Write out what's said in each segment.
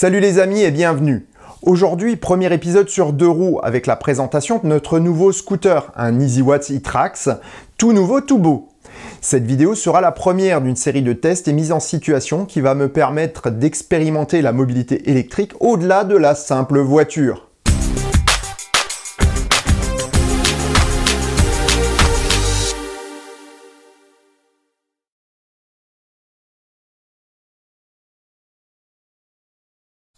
Salut les amis et bienvenue. Aujourd'hui, premier épisode sur deux roues avec la présentation de notre nouveau scooter, un EasyWatts e-Trax, tout nouveau, tout beau. Cette vidéo sera la première d'une série de tests et mises en situation qui va me permettre d'expérimenter la mobilité électrique au-delà de la simple voiture.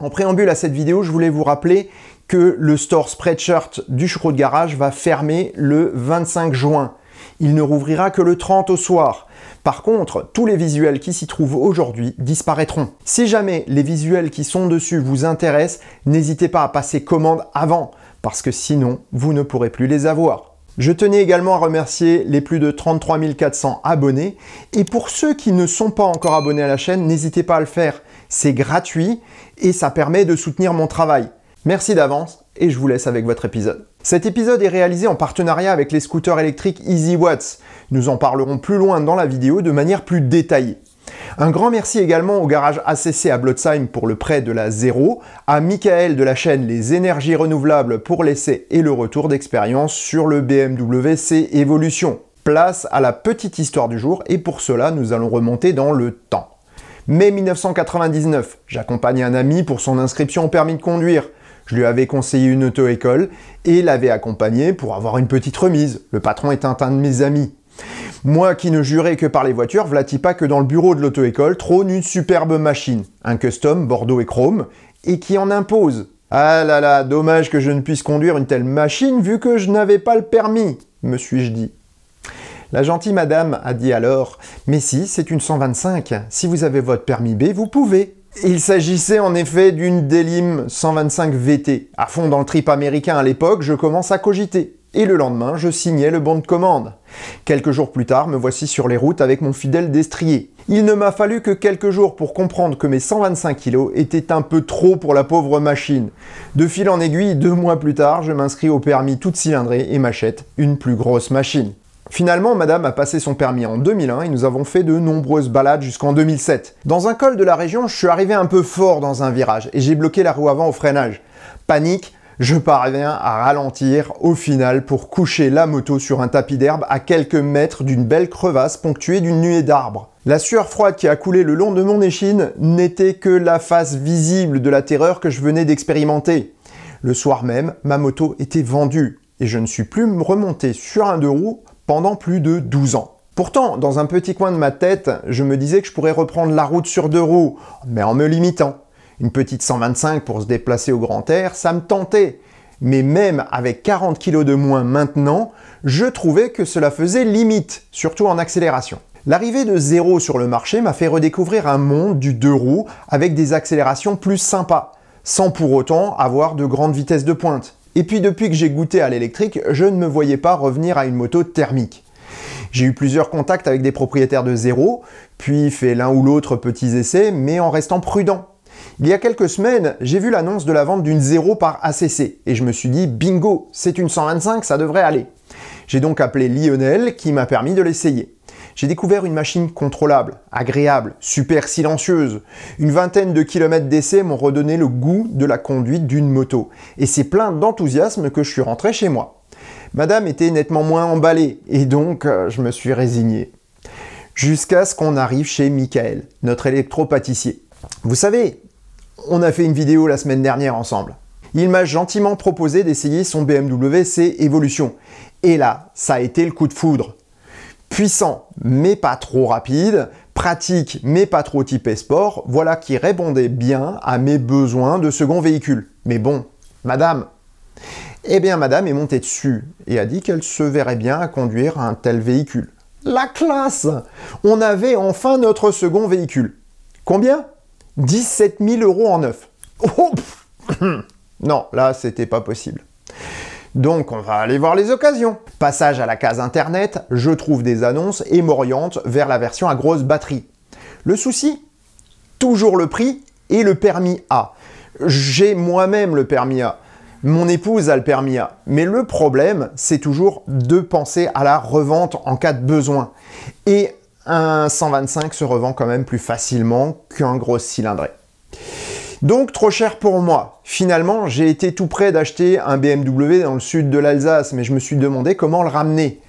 En préambule à cette vidéo, je voulais vous rappeler que le store Spreadshirt du de Garage va fermer le 25 juin. Il ne rouvrira que le 30 au soir. Par contre, tous les visuels qui s'y trouvent aujourd'hui disparaîtront. Si jamais les visuels qui sont dessus vous intéressent, n'hésitez pas à passer commande avant, parce que sinon, vous ne pourrez plus les avoir. Je tenais également à remercier les plus de 33 400 abonnés. Et pour ceux qui ne sont pas encore abonnés à la chaîne, n'hésitez pas à le faire. C'est gratuit et ça permet de soutenir mon travail. Merci d'avance et je vous laisse avec votre épisode. Cet épisode est réalisé en partenariat avec les scooters électriques EasyWatts, Nous en parlerons plus loin dans la vidéo de manière plus détaillée. Un grand merci également au garage ACC à Blotzheim pour le prêt de la zéro, à Michael de la chaîne Les Énergies Renouvelables pour l'essai et le retour d'expérience sur le BMW C Evolution. Place à la petite histoire du jour et pour cela nous allons remonter dans le temps. Mai 1999, j'accompagne un ami pour son inscription au permis de conduire. Je lui avais conseillé une auto-école et l'avais accompagné pour avoir une petite remise. Le patron est un de mes amis. Moi qui ne jurais que par les voitures, vlà pas que dans le bureau de l'auto-école trône une superbe machine, un custom Bordeaux et Chrome, et qui en impose. Ah là là, dommage que je ne puisse conduire une telle machine vu que je n'avais pas le permis, me suis-je dit. La gentille madame a dit alors Mais si, c'est une 125. Si vous avez votre permis B, vous pouvez. Il s'agissait en effet d'une Delim 125 VT. À fond dans le trip américain à l'époque, je commence à cogiter. Et le lendemain, je signais le bon de commande. Quelques jours plus tard, me voici sur les routes avec mon fidèle destrier. Il ne m'a fallu que quelques jours pour comprendre que mes 125 kg étaient un peu trop pour la pauvre machine. De fil en aiguille, deux mois plus tard, je m'inscris au permis toute cylindrée et m'achète une plus grosse machine. Finalement, madame a passé son permis en 2001 et nous avons fait de nombreuses balades jusqu'en 2007. Dans un col de la région, je suis arrivé un peu fort dans un virage et j'ai bloqué la roue avant au freinage. Panique, je parviens à ralentir au final pour coucher la moto sur un tapis d'herbe à quelques mètres d'une belle crevasse ponctuée d'une nuée d'arbres. La sueur froide qui a coulé le long de mon échine n'était que la face visible de la terreur que je venais d'expérimenter. Le soir même, ma moto était vendue et je ne suis plus remonté sur un deux roues pendant plus de 12 ans. Pourtant, dans un petit coin de ma tête, je me disais que je pourrais reprendre la route sur deux roues, mais en me limitant une petite 125 pour se déplacer au grand air, ça me tentait. Mais même avec 40 kg de moins maintenant, je trouvais que cela faisait limite, surtout en accélération. L'arrivée de zéro sur le marché m'a fait redécouvrir un monde du deux roues avec des accélérations plus sympas, sans pour autant avoir de grandes vitesses de pointe. Et puis depuis que j'ai goûté à l'électrique, je ne me voyais pas revenir à une moto thermique. J'ai eu plusieurs contacts avec des propriétaires de zéro, puis fait l'un ou l'autre petits essais, mais en restant prudent il y a quelques semaines, j'ai vu l'annonce de la vente d'une 0 par ACC et je me suis dit bingo, c'est une 125, ça devrait aller. J'ai donc appelé Lionel qui m'a permis de l'essayer. J'ai découvert une machine contrôlable, agréable, super silencieuse. Une vingtaine de kilomètres d'essai m'ont redonné le goût de la conduite d'une moto. Et c'est plein d'enthousiasme que je suis rentré chez moi. Madame était nettement moins emballée et donc euh, je me suis résigné. Jusqu'à ce qu'on arrive chez Michael, notre électro-pâtissier. Vous savez, on a fait une vidéo la semaine dernière ensemble. Il m'a gentiment proposé d'essayer son BMW C Evolution. Et là, ça a été le coup de foudre. Puissant mais pas trop rapide, pratique mais pas trop typé sport, voilà qui répondait bien à mes besoins de second véhicule. Mais bon, madame Eh bien, madame est montée dessus et a dit qu'elle se verrait bien à conduire un tel véhicule. La classe On avait enfin notre second véhicule. Combien 17 000 euros en neuf. Oh, non, là, c'était pas possible. Donc on va aller voir les occasions. Passage à la case internet, je trouve des annonces et m'oriente vers la version à grosse batterie. Le souci Toujours le prix et le permis A. J'ai moi-même le permis A. Mon épouse a le permis A. Mais le problème, c'est toujours de penser à la revente en cas de besoin. Et un 125 se revend quand même plus facilement qu'un gros cylindré. Donc trop cher pour moi. Finalement, j'ai été tout près d'acheter un BMW dans le sud de l'Alsace, mais je me suis demandé comment le ramener.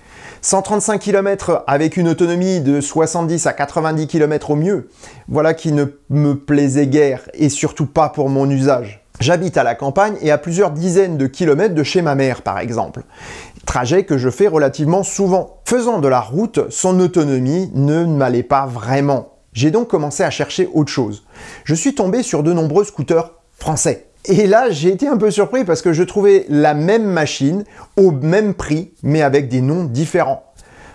135 km avec une autonomie de 70 à 90 km au mieux, voilà qui ne me plaisait guère et surtout pas pour mon usage. J'habite à la campagne et à plusieurs dizaines de kilomètres de chez ma mère, par exemple. Trajet que je fais relativement souvent. Faisant de la route, son autonomie ne m'allait pas vraiment. J'ai donc commencé à chercher autre chose. Je suis tombé sur de nombreux scooters français. Et là, j'ai été un peu surpris parce que je trouvais la même machine au même prix, mais avec des noms différents.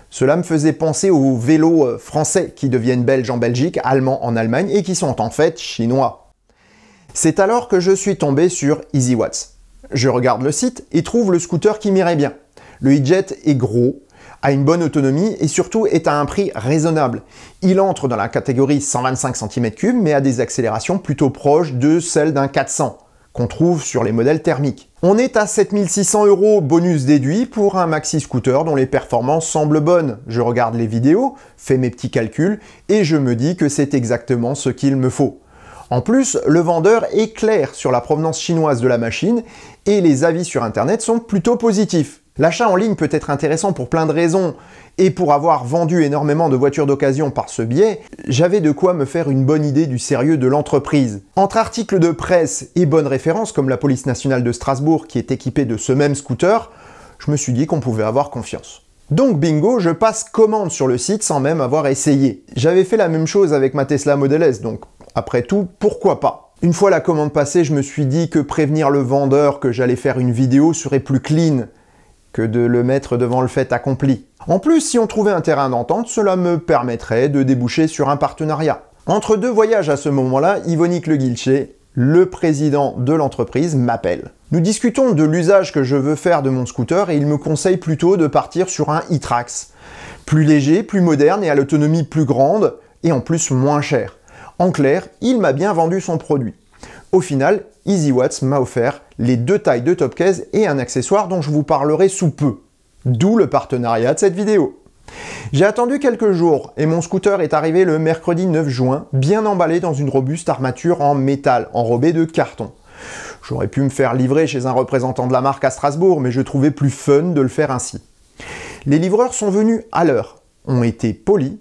Cela me faisait penser aux vélos euh, français qui deviennent belges en Belgique, allemands en Allemagne et qui sont en fait chinois. C'est alors que je suis tombé sur EasyWatts. Je regarde le site et trouve le scooter qui m'irait bien. Le e-jet est gros, a une bonne autonomie et surtout est à un prix raisonnable. Il entre dans la catégorie 125 cm3 mais a des accélérations plutôt proches de celles d'un 400 qu'on trouve sur les modèles thermiques. On est à 7600 euros bonus déduit pour un maxi scooter dont les performances semblent bonnes. Je regarde les vidéos, fais mes petits calculs et je me dis que c'est exactement ce qu'il me faut. En plus, le vendeur est clair sur la provenance chinoise de la machine et les avis sur Internet sont plutôt positifs. L'achat en ligne peut être intéressant pour plein de raisons, et pour avoir vendu énormément de voitures d'occasion par ce biais, j'avais de quoi me faire une bonne idée du sérieux de l'entreprise. Entre articles de presse et bonnes références comme la police nationale de Strasbourg qui est équipée de ce même scooter, je me suis dit qu'on pouvait avoir confiance. Donc bingo, je passe commande sur le site sans même avoir essayé. J'avais fait la même chose avec ma Tesla Model S, donc après tout, pourquoi pas une fois la commande passée, je me suis dit que prévenir le vendeur que j'allais faire une vidéo serait plus clean que de le mettre devant le fait accompli. En plus, si on trouvait un terrain d'entente, cela me permettrait de déboucher sur un partenariat. Entre deux voyages à ce moment-là, Yvonique Le Guilcher, le président de l'entreprise, m'appelle. Nous discutons de l'usage que je veux faire de mon scooter et il me conseille plutôt de partir sur un e-trax. Plus léger, plus moderne et à l'autonomie plus grande et en plus moins cher. En clair, il m'a bien vendu son produit. Au final, EasyWatts m'a offert les deux tailles de top et un accessoire dont je vous parlerai sous peu. D'où le partenariat de cette vidéo. J'ai attendu quelques jours et mon scooter est arrivé le mercredi 9 juin, bien emballé dans une robuste armature en métal, enrobée de carton. J'aurais pu me faire livrer chez un représentant de la marque à Strasbourg, mais je trouvais plus fun de le faire ainsi. Les livreurs sont venus à l'heure, ont été polis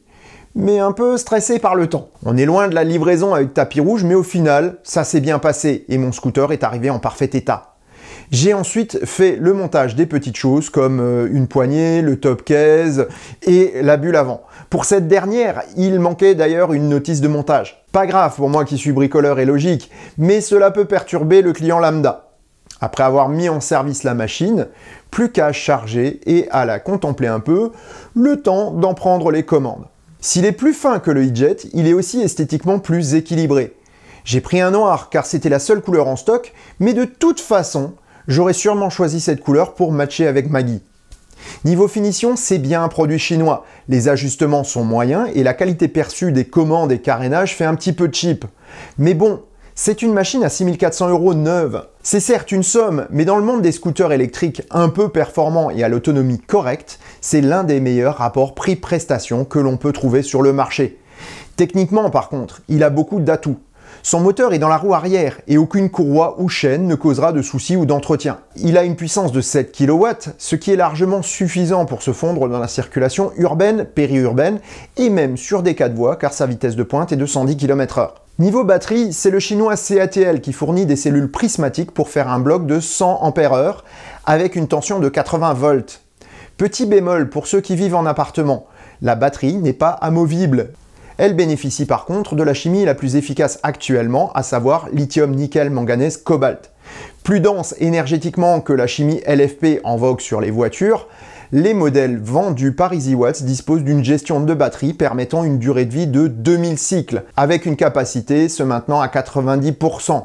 mais un peu stressé par le temps. On est loin de la livraison avec tapis rouge, mais au final, ça s'est bien passé et mon scooter est arrivé en parfait état. J'ai ensuite fait le montage des petites choses comme euh, une poignée, le top case et la bulle avant. Pour cette dernière, il manquait d'ailleurs une notice de montage. Pas grave pour moi qui suis bricoleur et logique, mais cela peut perturber le client lambda. Après avoir mis en service la machine, plus qu'à charger et à la contempler un peu, le temps d'en prendre les commandes. S'il est plus fin que le e il est aussi esthétiquement plus équilibré. J'ai pris un noir car c'était la seule couleur en stock, mais de toute façon, j'aurais sûrement choisi cette couleur pour matcher avec Maggie. Niveau finition, c'est bien un produit chinois. Les ajustements sont moyens et la qualité perçue des commandes et carénages fait un petit peu cheap. Mais bon, c'est une machine à 6400 euros neuve. C'est certes une somme, mais dans le monde des scooters électriques un peu performants et à l'autonomie correcte, c'est l'un des meilleurs rapports prix-prestation que l'on peut trouver sur le marché. Techniquement par contre, il a beaucoup d'atouts. Son moteur est dans la roue arrière et aucune courroie ou chaîne ne causera de soucis ou d'entretien. Il a une puissance de 7 kW, ce qui est largement suffisant pour se fondre dans la circulation urbaine, périurbaine et même sur des de voie, car sa vitesse de pointe est de 110 km/h. Niveau batterie, c'est le chinois CATL qui fournit des cellules prismatiques pour faire un bloc de 100 Ah avec une tension de 80 volts. Petit bémol pour ceux qui vivent en appartement, la batterie n'est pas amovible. Elle bénéficie par contre de la chimie la plus efficace actuellement, à savoir lithium, nickel, manganèse, cobalt. Plus dense énergétiquement que la chimie LFP en vogue sur les voitures, les modèles vendus par EasyWatts disposent d'une gestion de batterie permettant une durée de vie de 2000 cycles, avec une capacité se maintenant à 90%.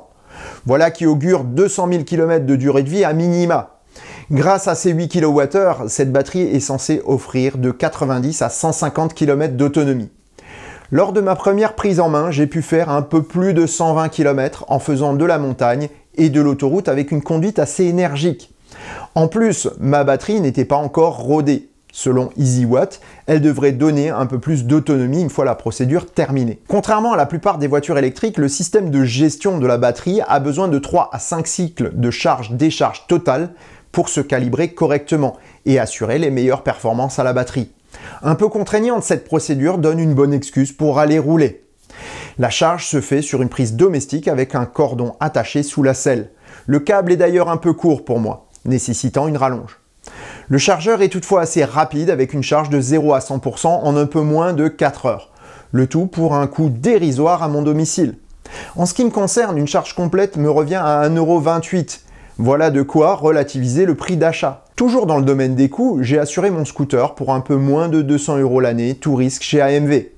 Voilà qui augure 200 000 km de durée de vie à minima. Grâce à ces 8 kWh, cette batterie est censée offrir de 90 à 150 km d'autonomie. Lors de ma première prise en main, j'ai pu faire un peu plus de 120 km en faisant de la montagne et de l'autoroute avec une conduite assez énergique. En plus, ma batterie n'était pas encore rodée. Selon EasyWatt, elle devrait donner un peu plus d'autonomie une fois la procédure terminée. Contrairement à la plupart des voitures électriques, le système de gestion de la batterie a besoin de 3 à 5 cycles de charge-décharge totale pour se calibrer correctement et assurer les meilleures performances à la batterie. Un peu contraignante, cette procédure donne une bonne excuse pour aller rouler. La charge se fait sur une prise domestique avec un cordon attaché sous la selle. Le câble est d'ailleurs un peu court pour moi nécessitant une rallonge. Le chargeur est toutefois assez rapide avec une charge de 0 à 100% en un peu moins de 4 heures. Le tout pour un coût dérisoire à mon domicile. En ce qui me concerne, une charge complète me revient à 1,28€. Voilà de quoi relativiser le prix d'achat. Toujours dans le domaine des coûts, j'ai assuré mon scooter pour un peu moins de 200 euros l'année, tout risque chez AMV.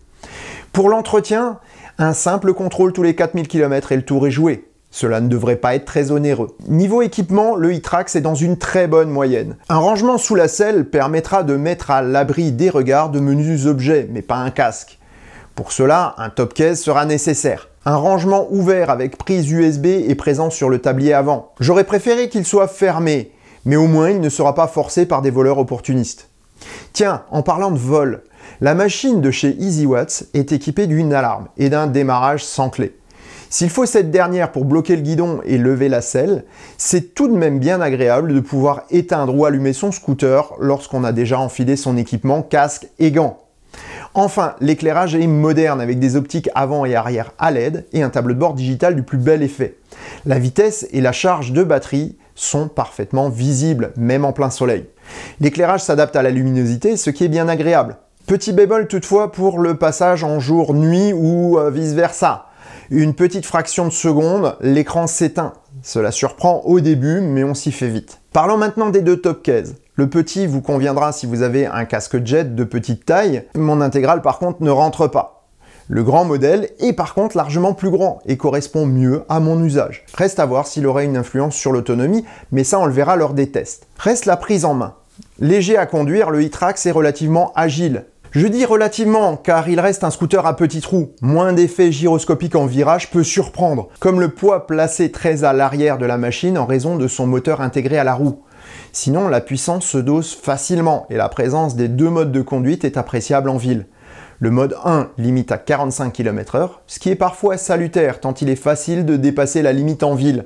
Pour l'entretien, un simple contrôle tous les 4000 km et le tour est joué. Cela ne devrait pas être très onéreux. Niveau équipement, le HITRAX est dans une très bonne moyenne. Un rangement sous la selle permettra de mettre à l'abri des regards de menus objets, mais pas un casque. Pour cela, un top case sera nécessaire. Un rangement ouvert avec prise USB est présent sur le tablier avant. J'aurais préféré qu'il soit fermé, mais au moins il ne sera pas forcé par des voleurs opportunistes. Tiens, en parlant de vol, la machine de chez EasyWatts est équipée d'une alarme et d'un démarrage sans clé. S'il faut cette dernière pour bloquer le guidon et lever la selle, c'est tout de même bien agréable de pouvoir éteindre ou allumer son scooter lorsqu'on a déjà enfilé son équipement, casque et gants. Enfin, l'éclairage est moderne avec des optiques avant et arrière à LED et un tableau de bord digital du plus bel effet. La vitesse et la charge de batterie sont parfaitement visibles, même en plein soleil. L'éclairage s'adapte à la luminosité, ce qui est bien agréable. Petit bémol toutefois pour le passage en jour-nuit ou euh, vice-versa. Une petite fraction de seconde, l'écran s'éteint. Cela surprend au début, mais on s'y fait vite. Parlons maintenant des deux top cases. Le petit vous conviendra si vous avez un casque jet de petite taille. Mon intégrale par contre ne rentre pas. Le grand modèle est par contre largement plus grand et correspond mieux à mon usage. Reste à voir s'il aurait une influence sur l'autonomie, mais ça on le verra lors des tests. Reste la prise en main. Léger à conduire, le e-trax est relativement agile. Je dis relativement car il reste un scooter à petit roue. Moins d'effet gyroscopique en virage peut surprendre, comme le poids placé très à l'arrière de la machine en raison de son moteur intégré à la roue. Sinon, la puissance se dose facilement et la présence des deux modes de conduite est appréciable en ville. Le mode 1 limite à 45 km/h, ce qui est parfois salutaire tant il est facile de dépasser la limite en ville.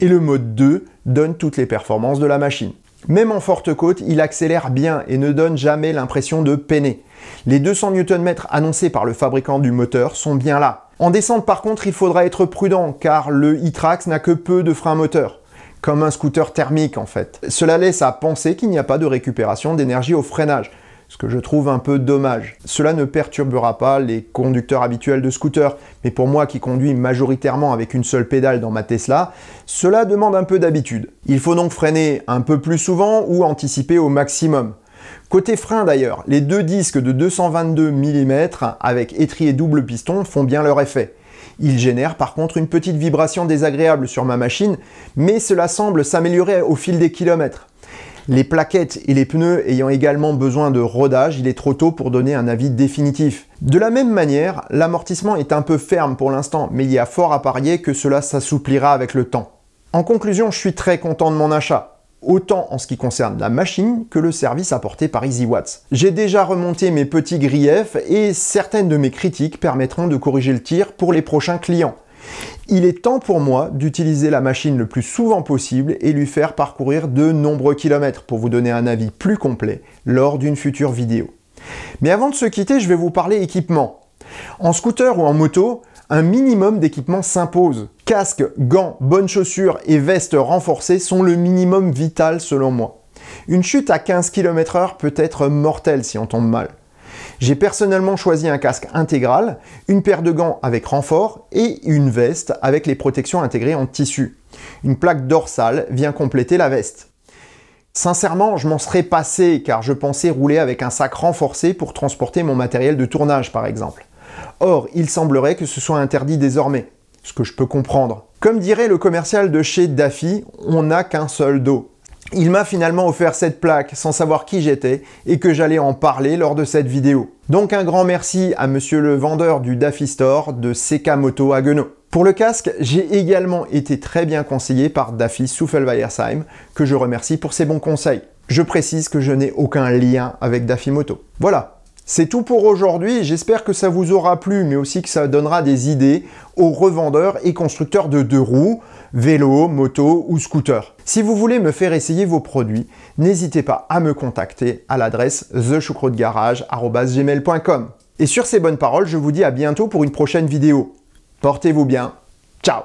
Et le mode 2 donne toutes les performances de la machine. Même en forte côte, il accélère bien et ne donne jamais l'impression de peiner. Les 200 Nm annoncés par le fabricant du moteur sont bien là. En descente par contre, il faudra être prudent car le e-trax n'a que peu de frein moteur comme un scooter thermique en fait. Cela laisse à penser qu'il n'y a pas de récupération d'énergie au freinage, ce que je trouve un peu dommage. Cela ne perturbera pas les conducteurs habituels de scooter, mais pour moi qui conduis majoritairement avec une seule pédale dans ma Tesla, cela demande un peu d'habitude. Il faut donc freiner un peu plus souvent ou anticiper au maximum. Côté frein d'ailleurs, les deux disques de 222 mm avec étrier double piston font bien leur effet. Ils génèrent par contre une petite vibration désagréable sur ma machine, mais cela semble s'améliorer au fil des kilomètres. Les plaquettes et les pneus ayant également besoin de rodage, il est trop tôt pour donner un avis définitif. De la même manière, l'amortissement est un peu ferme pour l'instant, mais il y a fort à parier que cela s'assouplira avec le temps. En conclusion, je suis très content de mon achat autant en ce qui concerne la machine que le service apporté par EasyWatts. J'ai déjà remonté mes petits griefs et certaines de mes critiques permettront de corriger le tir pour les prochains clients. Il est temps pour moi d'utiliser la machine le plus souvent possible et lui faire parcourir de nombreux kilomètres pour vous donner un avis plus complet lors d'une future vidéo. Mais avant de se quitter, je vais vous parler équipement. En scooter ou en moto, un minimum d'équipement s'impose. Casque, gants, bonnes chaussures et vestes renforcées sont le minimum vital selon moi. Une chute à 15 km/h peut être mortelle si on tombe mal. J'ai personnellement choisi un casque intégral, une paire de gants avec renfort et une veste avec les protections intégrées en tissu. Une plaque dorsale vient compléter la veste. Sincèrement, je m'en serais passé car je pensais rouler avec un sac renforcé pour transporter mon matériel de tournage par exemple. Or, il semblerait que ce soit interdit désormais, ce que je peux comprendre. Comme dirait le commercial de chez Daffy, on n'a qu'un seul dos. Il m'a finalement offert cette plaque sans savoir qui j'étais et que j'allais en parler lors de cette vidéo. Donc un grand merci à monsieur le vendeur du Daffy Store de Sekamoto Moto à Pour le casque, j'ai également été très bien conseillé par Daffy Souffelweyersheim, que je remercie pour ses bons conseils. Je précise que je n'ai aucun lien avec Daffy Moto. Voilà, c'est tout pour aujourd'hui, j'espère que ça vous aura plu, mais aussi que ça donnera des idées aux revendeurs et constructeurs de deux roues, vélo, moto ou scooter. Si vous voulez me faire essayer vos produits, n'hésitez pas à me contacter à l'adresse thechoucroutegarage.com. Et sur ces bonnes paroles, je vous dis à bientôt pour une prochaine vidéo. Portez-vous bien. Ciao